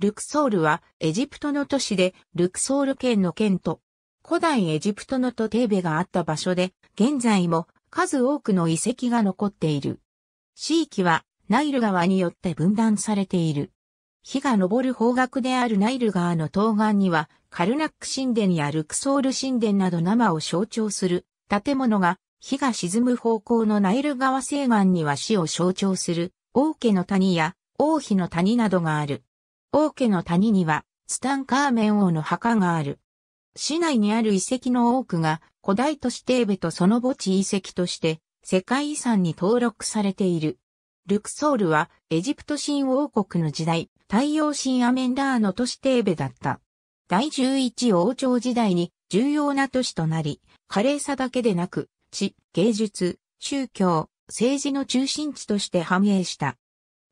ルクソールはエジプトの都市でルクソール県の県と古代エジプトのトテーベがあった場所で現在も数多くの遺跡が残っている。地域はナイル川によって分断されている。火が昇る方角であるナイル川の東岸にはカルナック神殿やルクソール神殿など生を象徴する建物が火が沈む方向のナイル川西岸には死を象徴する王家の谷や王妃の谷などがある。王家の谷には、ツタンカーメン王の墓がある。市内にある遺跡の多くが、古代都市テーベとその墓地遺跡として、世界遺産に登録されている。ルクソールは、エジプト新王国の時代、太陽新アメンラーの都市テーベだった。第11王朝時代に重要な都市となり、華麗さだけでなく、地、芸術、宗教、政治の中心地として繁栄した。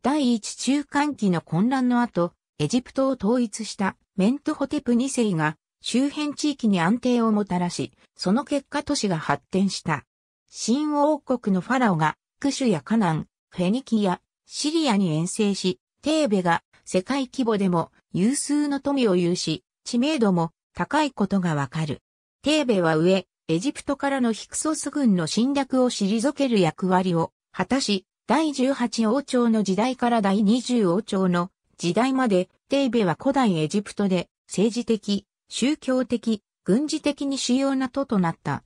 第一中間期の混乱の後、エジプトを統一したメントホテプ2世が周辺地域に安定をもたらし、その結果都市が発展した。新王国のファラオが、クシュやカナン、フェニキア、シリアに遠征し、テーベが世界規模でも有数の富を有し、知名度も高いことがわかる。テーベは上、エジプトからのヒクソス軍の侵略を退ける役割を果たし、第18王朝の時代から第20王朝の時代まで、テーベは古代エジプトで政治的、宗教的、軍事的に主要な都となった。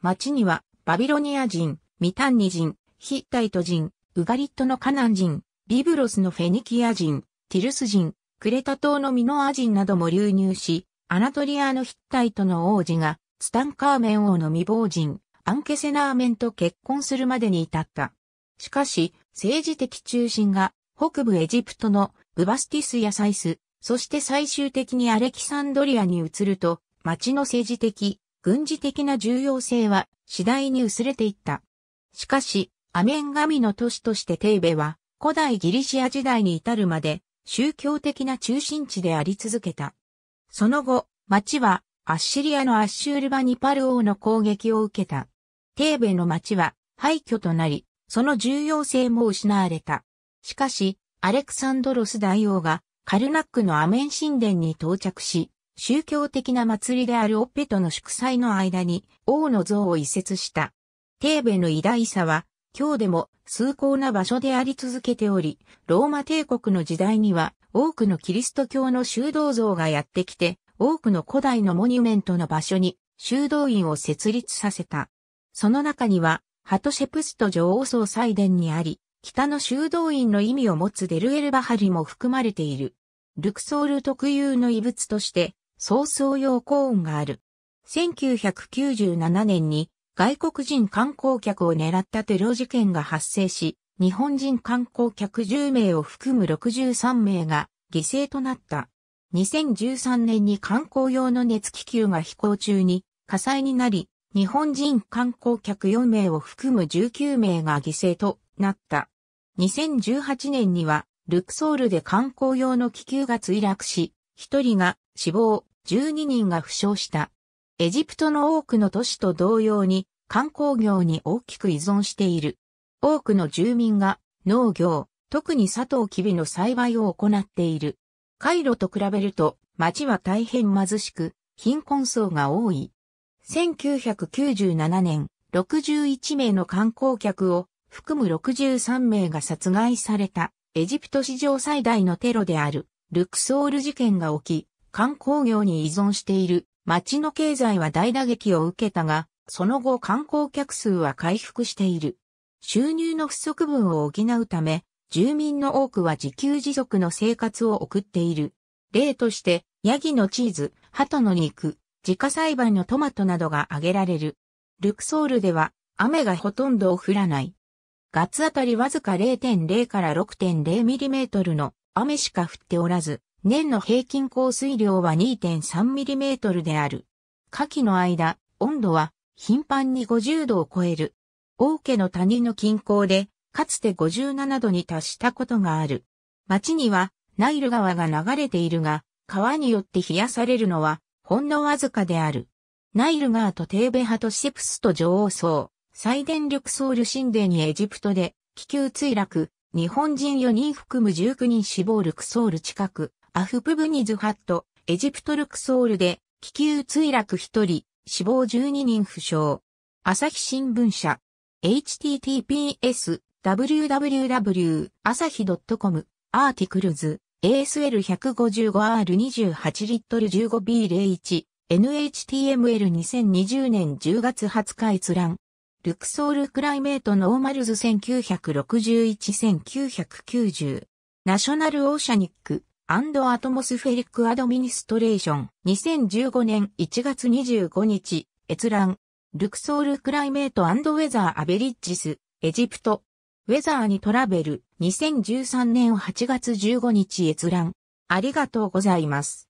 町には、バビロニア人、ミタンニ人、ヒッタイト人、ウガリットのカナン人、ビブロスのフェニキア人、ティルス人、クレタ島のミノア人なども流入し、アナトリアのヒッタイトの王子が、ツタンカーメン王の未亡人、アンケセナーメンと結婚するまでに至った。しかし、政治的中心が北部エジプトのウバスティスやサイス、そして最終的にアレキサンドリアに移ると、町の政治的、軍事的な重要性は次第に薄れていった。しかし、アメン神の都市としてテーベは、古代ギリシア時代に至るまで、宗教的な中心地であり続けた。その後、町は、アッシリアのアッシュールバニパル王の攻撃を受けた。テーベの町は、廃墟となり、その重要性も失われた。しかし、アレクサンドロス大王がカルナックのアメン神殿に到着し、宗教的な祭りであるオッペとの祝祭の間に王の像を移設した。テーベの偉大さは、今日でも崇高な場所であり続けており、ローマ帝国の時代には多くのキリスト教の修道像がやってきて、多くの古代のモニュメントの場所に修道院を設立させた。その中には、ハトシェプスト女王総祭殿にあり、北の修道院の意味を持つデルエルバハリも含まれている。ルクソール特有の遺物として、曹操用コーンがある。1997年に外国人観光客を狙ったテロ事件が発生し、日本人観光客10名を含む63名が犠牲となった。2013年に観光用の熱気球が飛行中に火災になり、日本人観光客4名を含む19名が犠牲となった。2018年には、ルクソールで観光用の気球が墜落し、1人が死亡、12人が負傷した。エジプトの多くの都市と同様に観光業に大きく依存している。多くの住民が農業、特にサトウキビの栽培を行っている。カイロと比べると町は大変貧しく、貧困層が多い。1997年、61名の観光客を含む63名が殺害された、エジプト史上最大のテロである、ルクソール事件が起き、観光業に依存している町の経済は大打撃を受けたが、その後観光客数は回復している。収入の不足分を補うため、住民の多くは自給自足の生活を送っている。例として、ヤギのチーズ、鳩の肉、自家栽培のトマトなどが挙げられる。ルクソールでは雨がほとんど降らない。ガッツあたりわずか0.0から6 0ミリメートルの雨しか降っておらず、年の平均降水量は2 3ミリメートルである。夏季の間、温度は頻繁に50度を超える。王家の谷の近郊で、かつて57度に達したことがある。町には、ナイル川が流れているが、川によって冷やされるのは、ほんのわずかである。ナイル川とテーベ派とシェプスと女王層、再電力ソウル神殿にエジプトで、気球墜落、日本人4人含む19人死亡ルクソウル近く、アフプブニズハット、エジプトルクソウルで、気球墜落1人、死亡12人負傷。朝日新聞社、https, www, 朝日 .com、アーティクルズ、ASL155R28 リットル 15B01、NHTML2020 年10月20日閲覧。ルクソール・クライメート・ノーマルズ1961-1990。ナショナル・オーシャニック・アンド・アトモスフェリック・アドミニストレーション。2015年1月25日、閲覧。ルクソール・クライメート・ウェザー・アベリッジス、エジプト。ウェザーにトラベル。2013年8月15日閲覧。ありがとうございます。